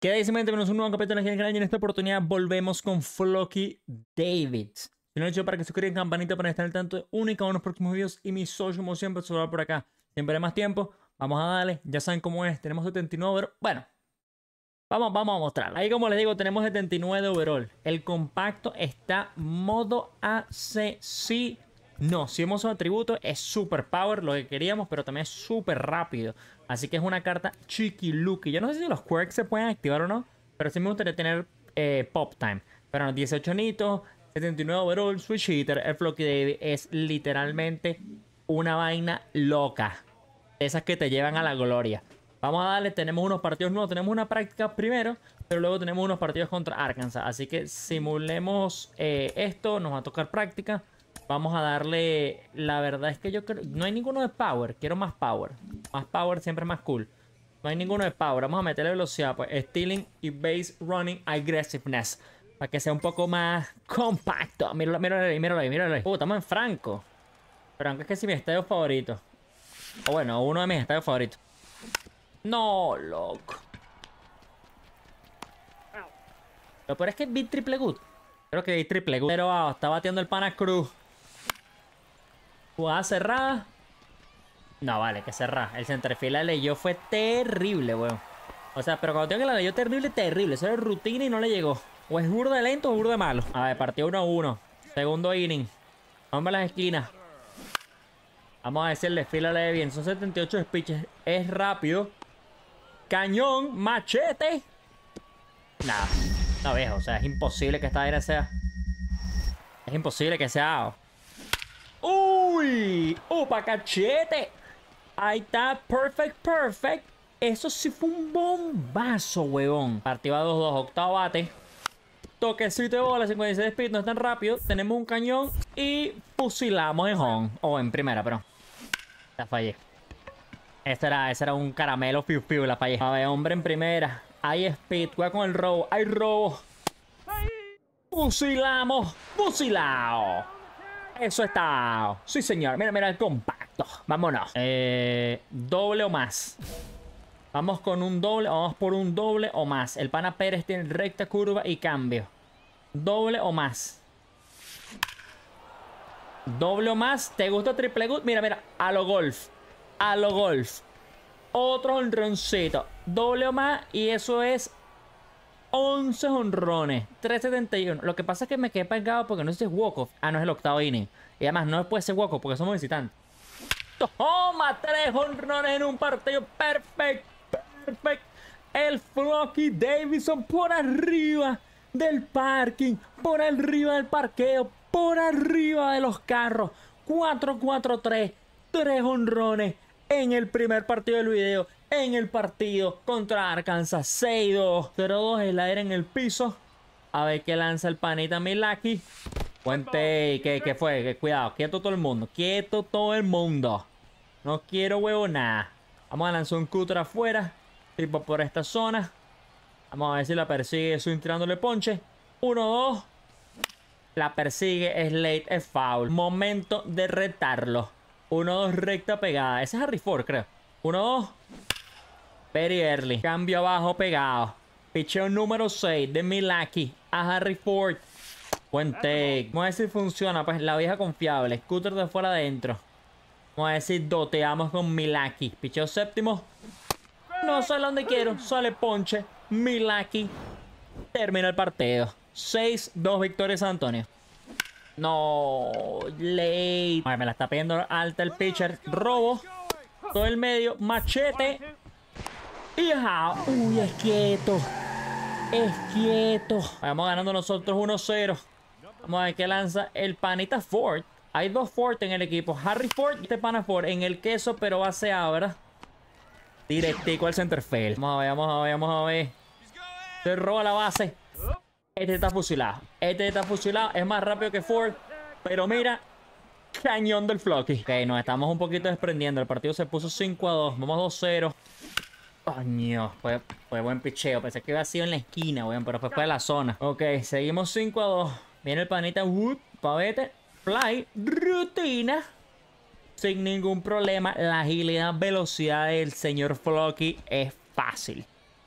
Queda 10 un nuevo capítulo en el canal y en esta oportunidad volvemos con Flocky David. Si no lo he hecho para que suscriban campanita para estar al tanto única en los próximos videos y mi socio como siempre solo por acá. Siempre hay más tiempo, vamos a darle, ya saben cómo es, tenemos 79 overall. Bueno, vamos, vamos a mostrar. Ahí como les digo tenemos 79 overall. El compacto está modo ACC. No, si hemos atributo es super power, lo que queríamos, pero también es súper rápido. Así que es una carta chiquiluki. Yo no sé si los quirks se pueden activar o no, pero sí me gustaría tener eh, pop time. Pero no, 18 nitos, 79 overall, switch hitter. El Flocky David es literalmente una vaina loca. Esas que te llevan a la gloria. Vamos a darle, tenemos unos partidos nuevos, tenemos una práctica primero, pero luego tenemos unos partidos contra Arkansas. Así que simulemos eh, esto, nos va a tocar práctica. Vamos a darle. La verdad es que yo creo. No hay ninguno de power. Quiero más power. Más power siempre es más cool. No hay ninguno de power. Vamos a meterle velocidad. Pues stealing y base running aggressiveness. Para que sea un poco más compacto. Míralo, míralo ahí, míralo ahí, míralo ahí. Uh, estamos en Franco. Franco es que si mi estadio favorito. O bueno, uno de mis estadios favoritos. No, loco. Lo peor es que vi triple good. Creo que vi triple good. Pero wow, ah, está batiendo el pana Cruz. Jugada cerrada. No, vale, que cerrada. El centerfield la leyó fue terrible, weón. O sea, pero cuando tengo que la leyó terrible, terrible. Eso era rutina y no le llegó. O es burda lento o burda de malo. A ver, partido 1 1. Segundo inning. Vamos a las esquinas. Vamos a decirle, lee bien. Son 78 speeches. Es rápido. Cañón, machete. Nada, no viejo. O sea, es imposible que esta era sea. Es imposible que sea. ¡Uh! ¡Uy! ¡Opa, cachete! Ahí está, perfect, perfect. Eso sí fue un bombazo, huevón. Partida 2-2, octavo bate. Toquecito de bola, 56 de speed, no es tan rápido. Tenemos un cañón y fusilamos en home. O en primera, pero. La fallé. Ese era, ese era un caramelo fiu la fallé. A ver, hombre en primera. Hay speed, juega con el robo. Hay robo. Fusilamos. Fusilado. Eso está. Sí, señor. Mira, mira el compacto. Vámonos. Eh, doble o más. Vamos con un doble. Vamos por un doble o más. El pana Pérez tiene recta, curva y cambio. Doble o más. Doble o más. ¿Te gusta triple good? Mira, mira. A lo golf. A lo golf. Otro honroncito. Doble o más. Y eso es 11 honrones, 371. Lo que pasa es que me quedé pegado porque no sé si es walk Ah, no es el octavo inning. Y además no puede ser Walkoff porque somos visitantes. Toma, 3 honrones en un partido. Perfecto, perfecto. El Flocky Davidson por arriba del parking, por arriba del parqueo, por arriba de los carros. 4-4-3, 3 honrones en el primer partido del video en el partido contra Arkansas 6-2. 0-2 aire en el piso. A ver qué lanza el panita Milaki. Puente, ¿qué, qué fue? ¿Qué, cuidado, quieto todo el mundo. Quieto todo el mundo. No quiero huevo nada. Vamos a lanzar un cutra afuera. Tipo por esta zona. Vamos a ver si la persigue Swing tirándole ponche. 1-2. La persigue, es late, es foul. Momento de retarlo. 1-2 recta pegada. Ese es Harry Ford, creo. 1-2. Very early. Cambio abajo pegado. Picheo número 6 de Milaki a Harry Ford. Buen take. Vamos a ver si funciona. Pues la vieja confiable. Scooter de fuera adentro. Vamos a si doteamos con Milaki. Picheo séptimo. No sale donde quiero. Sale ponche. Milaki. Termina el partido. 6-2 victorias Antonio. No, late. me la está pidiendo alta el pitcher. Robo. Todo el medio. Machete uy, es quieto. Es quieto. Vamos ganando nosotros 1-0. Vamos a ver qué lanza el panita Ford. Hay dos Ford en el equipo. Harry Ford y este pana Ford en el queso, pero A, ahora. Directico al centerfield. Vamos a ver, vamos a ver, vamos a ver. Se roba la base. Este está fusilado. Este está fusilado. Es más rápido que Ford. Pero mira, cañón del Flocky. Ok, nos estamos un poquito desprendiendo. El partido se puso 5 a 2. Vamos 2-0. Coño, fue, fue buen picheo. Pensé que iba a ser en la esquina, weón, pero fue para la zona. Ok, seguimos 5 a 2. Viene el panita Wood, pavete, fly, rutina. Sin ningún problema, la agilidad, velocidad del señor Flocky es fácil.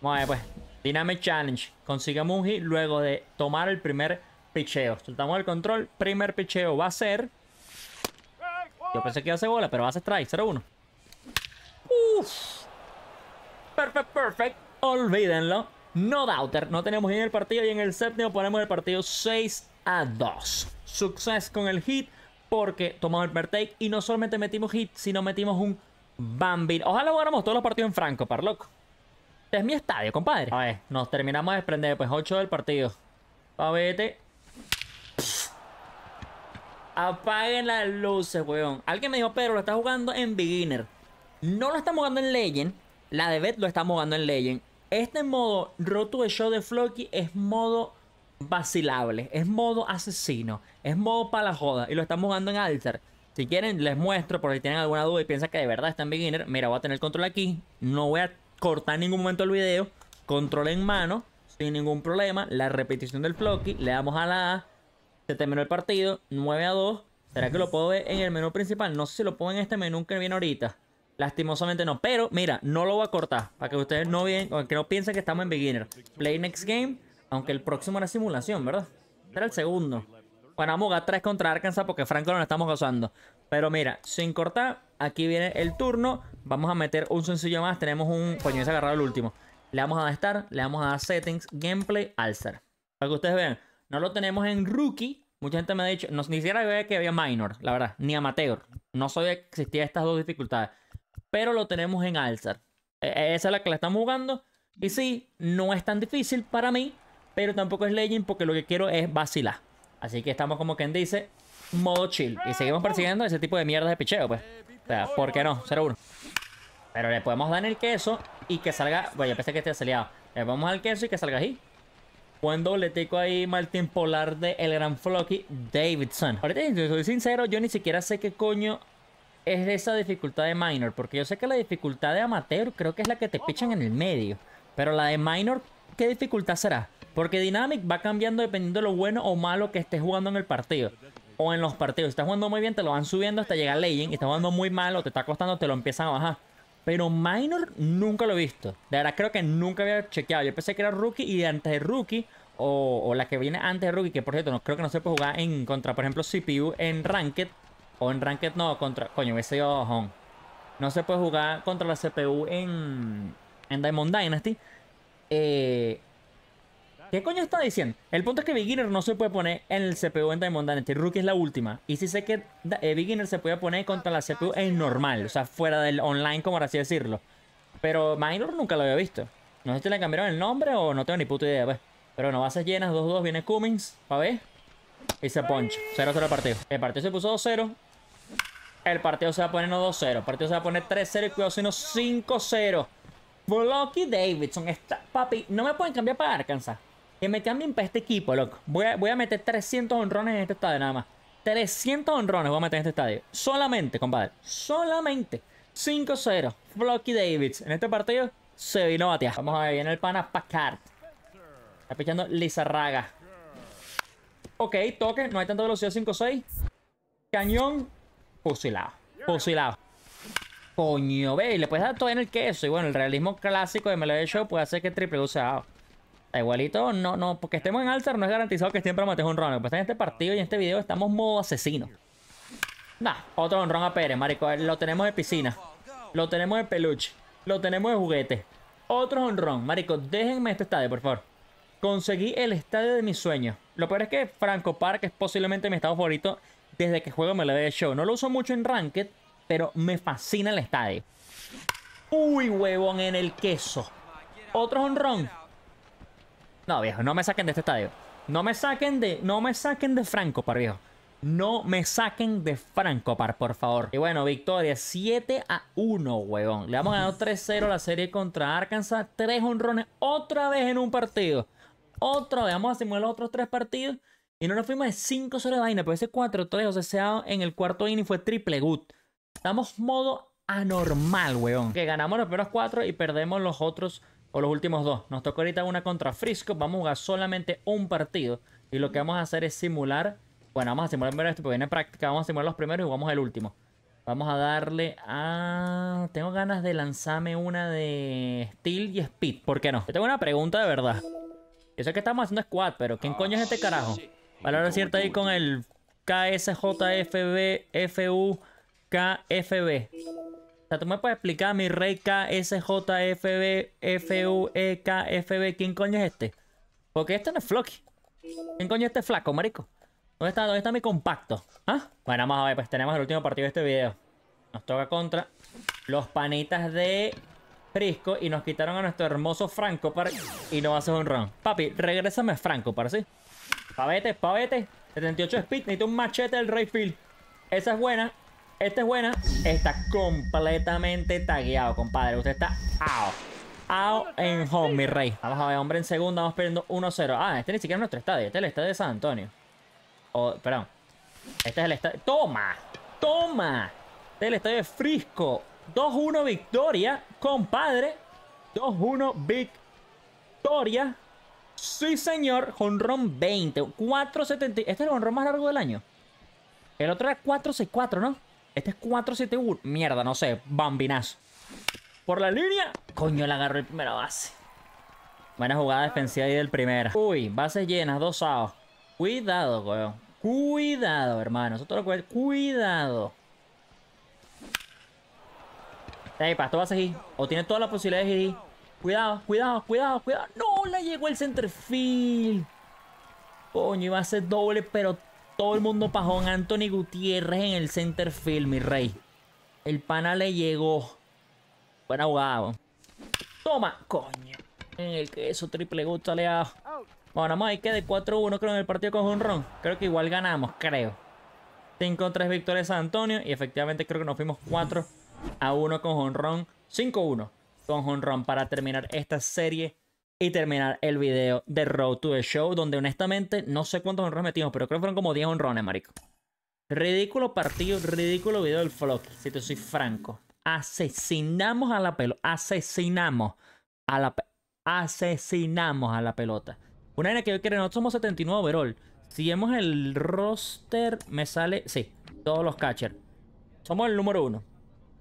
Vamos a ver, pues. Dynamic Challenge. Consigue un hit luego de tomar el primer picheo. Soltamos el control. Primer picheo va a ser. Yo pensé que iba a hacer bola, pero va a ser strike. 0-1. Uff. Perfect, perfect. Olvídenlo. No doubter. No tenemos en el partido y en el séptimo ponemos el partido 6 a 2. Success con el hit porque tomamos el take y no solamente metimos hit, sino metimos un Bambi. Ojalá jugáramos todos los partidos en Franco, parlock Este es mi estadio, compadre. A ver, nos terminamos de desprender. Pues 8 del partido. Vete. Apaguen las luces, weón. Alguien me dijo, pero lo está jugando en beginner. No lo estamos jugando en legend. La de Beth lo estamos jugando en Legend. Este modo roto de Show de Floki es modo vacilable, es modo asesino, es modo para la joda y lo estamos jugando en Alter. Si quieren, les muestro por si tienen alguna duda y piensan que de verdad están beginner. Mira, voy a tener control aquí. No voy a cortar en ningún momento el video. Control en mano, sin ningún problema. La repetición del Floki. Le damos a la A. Se terminó el partido. 9 a 2. ¿Será que lo puedo ver en el menú principal? No sé si lo puedo en este menú que viene ahorita. Lastimosamente no. Pero mira, no lo voy a cortar. Para que ustedes no, bien, que no piensen que estamos en beginner. Play next game. Aunque el próximo era simulación, ¿verdad? Este era el segundo. Bueno, vamos jugar 3 contra Arkansas porque Franco lo estamos gozando. Pero mira, sin cortar, aquí viene el turno. Vamos a meter un sencillo más. Tenemos un... Coño, se agarrado el último. Le vamos a dar Start, le vamos a dar Settings, Gameplay, Alcer. Para que ustedes vean, no lo tenemos en Rookie. Mucha gente me ha dicho, ni siquiera veía que había Minor, la verdad, ni Amateur. No sabía que existían estas dos dificultades pero lo tenemos en alzar. E, e, esa es la que la estamos jugando. Y sí, no es tan difícil para mí, pero tampoco es Legend porque lo que quiero es vacilar. Así que estamos como quien dice, modo chill. Y seguimos persiguiendo ese tipo de mierda de picheo, pues. O sea, ¿por qué no? 0-1. Pero le podemos dar el queso y que salga... Bueno, yo pensé que esté aliado. Le vamos al queso y que salga ahí. le dobletico ahí, Martín Polar de El Gran Flocky Davidson. Ahorita, si soy sincero, yo ni siquiera sé qué coño es de esa dificultad de minor. Porque yo sé que la dificultad de amateur creo que es la que te pichan en el medio. Pero la de minor, ¿qué dificultad será? Porque Dynamic va cambiando dependiendo de lo bueno o malo que estés jugando en el partido. O en los partidos. Si estás jugando muy bien, te lo van subiendo hasta llegar a Legend. Y estás jugando muy mal o te está costando, te lo empiezan a bajar. Pero Minor nunca lo he visto. De verdad, creo que nunca había chequeado. Yo pensé que era Rookie y antes de Rookie. O, la que viene antes de Rookie, que por cierto, no, creo que no se puede jugar en contra, por ejemplo, CPU en Ranked. O en Ranked no, contra. Coño, hubiese ido bajón. No se puede jugar contra la CPU en. En Diamond Dynasty. Eh, ¿Qué coño está diciendo? El punto es que Beginner no se puede poner en el CPU en Diamond Dynasty. Rookie es la última. Y sí sé que eh, Beginner se puede poner contra la CPU en normal. O sea, fuera del online, como así decirlo. Pero Minor nunca lo había visto. No sé si le cambiaron el nombre o no tengo ni puta idea, pues. Pero no, bases llenas, 2-2, viene Cummings, A ver. Y se punch. 0-0 el partido. El partido se puso 2-0. El partido se va a poner no 2-0. El partido se va a poner 3-0 y cuidado sino 5-0. Blocky Davidson. papi, no me pueden cambiar para Arkansas. Que me cambien para este equipo, loco. Voy a, meter 300 honrones en este estadio nada más. 300 honrones voy a meter en este estadio. Solamente, compadre. Solamente. 5-0. Blocky Davidson En este partido se vino batear. Vamos a ver, viene el pana Pacard Está pichando Lizarraga. Ok, toque. No hay tanta velocidad 5-6. Cañón fusilado. Fusilado. Coño, ve, le puedes dar todo en el queso. Y bueno, el realismo clásico de Melody Show puede hacer que triple U sea, igualito, no, no, porque estemos en altar no es garantizado que siempre mates un ron. Pues en este partido y en este video estamos modo asesino. Nah, otro honrón a Pérez, marico. Lo tenemos de piscina. Lo tenemos de peluche. Lo tenemos de juguete. Otro honrón. Marico, déjenme este estadio, por favor. Conseguí el estadio de mis sueños. Lo peor es que Franco Park es posiblemente mi estado favorito desde que juego me lo he Show. No lo uso mucho en Ranked, pero me fascina el estadio. Uy, huevón, en el queso. Otro honrón. No, viejo, no me saquen de este estadio. No me saquen de. No me saquen de Franco, par viejo. No me saquen de Franco, par, por favor. Y bueno, victoria 7 a 1, huevón. Le vamos a dar 3-0 la serie contra Arkansas. Tres honrones otra vez en un partido. Otra vez. Vamos a simular los otros tres partidos. Y no nos fuimos de 5 sobre vaina, pero ese 4-3, o sea, en el cuarto inning fue triple good. Estamos modo anormal, weón. Que ganamos los primeros 4 y perdemos los otros o los últimos 2. Nos tocó ahorita una contra Frisco. Vamos a jugar solamente un partido. Y lo que vamos a hacer es simular. Bueno, vamos a simular primero esto porque viene práctica. Vamos a simular los primeros y jugamos el último. Vamos a darle a... Tengo ganas de lanzarme una de Steel y Speed. ¿Por qué no? Yo tengo una pregunta de verdad. eso sé que estamos haciendo squad, pero ¿quién coño es este carajo? Palabra cierta ahí con el KSJFB, KFB. O sea, tú me puedes explicar, mi rey KSJFB, e ¿quién coño es este? Porque este no es Flocky. ¿Quién coño es este flaco, marico? ¿Dónde está, dónde está mi compacto? ¿Ah? Bueno, vamos a ver, pues tenemos el último partido de este video. Nos toca contra los panitas de Frisco y nos quitaron a nuestro hermoso Franco para... y a hacer un run. Papi, regrésame Franco para sí. Pavete, pavete. 78 speed. Necesito un machete del Rayfield. Esa es buena. Esta es buena. Está completamente tagueado, compadre. Usted está out. Out en home, mi rey. Vamos a ver, hombre en segunda. Vamos perdiendo 1-0. Ah, este ni siquiera es nuestro estadio. Este es el estadio de San Antonio. Oh, perdón. Este es el estadio. ¡Toma! ¡Toma! Este es el estadio de Frisco. 2-1 victoria, compadre. 2-1 victoria. Sí, señor. Jonrón 20. 470. Este es el jonrón más largo del año. El otro era 464, ¿no? Este es 471. Mierda, no sé. Bambinazo. Por la línea. Coño, le agarró el primera base. Buena jugada defensiva ahí del primera. Uy, bases llenas, dos saos. Cuidado, weón. Cuidado, hermano. Cuidado. Ey, pasto va a seguir. O tiene todas las posibilidades de ir. Cuidado, cuidado, cuidado, cuidado. No, le llegó el centerfield. Coño, iba a ser doble, pero todo el mundo pajón. Anthony Gutiérrez en el centerfield, mi rey. El pana le llegó. Buen jugada. Toma, coño. En el queso triple gusto aliado. Bueno, vamos ahí que de 4-1 creo en el partido con Ron. Creo que igual ganamos, creo. 5-3 victorias a Antonio. Y efectivamente creo que nos fuimos 4 a 1 con Honrón. 5-1 con Honron para terminar esta serie y terminar el video de Road to the Show, donde honestamente no sé cuántos honrones metimos, pero creo que fueron como 10 honrones, marico. Ridículo partido, ridículo video del Flock, si te soy franco. Asesinamos a la pelota, asesinamos a la asesinamos a la pelota. Una era que yo quiero, nosotros somos 79 overall. Si vemos el roster, me sale, sí, todos los catchers. Somos el número uno.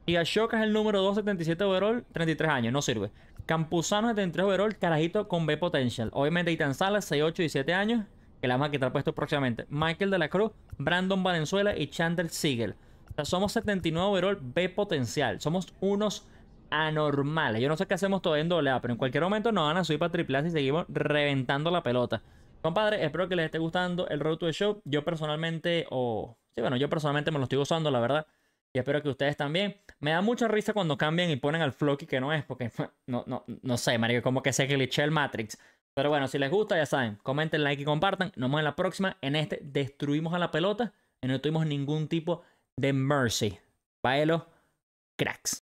Y Ashoka es el número 2, 77 overall, 33 años, no sirve. Campuzano, 73 overall, carajito con B potential. Obviamente Itan Salas, 6, 8 y 7 años, que la vamos a quitar puesto próximamente. Michael de la Cruz, Brandon Valenzuela y Chandler Siegel. O sea, somos 79 overall B potencial. Somos unos anormales. Yo no sé qué hacemos todavía en doble A, pero en cualquier momento nos van a subir para triple Y seguimos reventando la pelota. Compadre, espero que les esté gustando el Road to the Show. Yo personalmente, o... sí, bueno, yo personalmente me lo estoy usando, la verdad y espero que ustedes también. Me da mucha risa cuando cambian y ponen al Floki que no es, porque no, no, no sé, marico, como que se glitché el Matrix. Pero bueno, si les gusta, ya saben, comenten, like y compartan. Nos vemos en la próxima. En este destruimos a la pelota y no tuvimos ningún tipo de mercy. Bailo, cracks.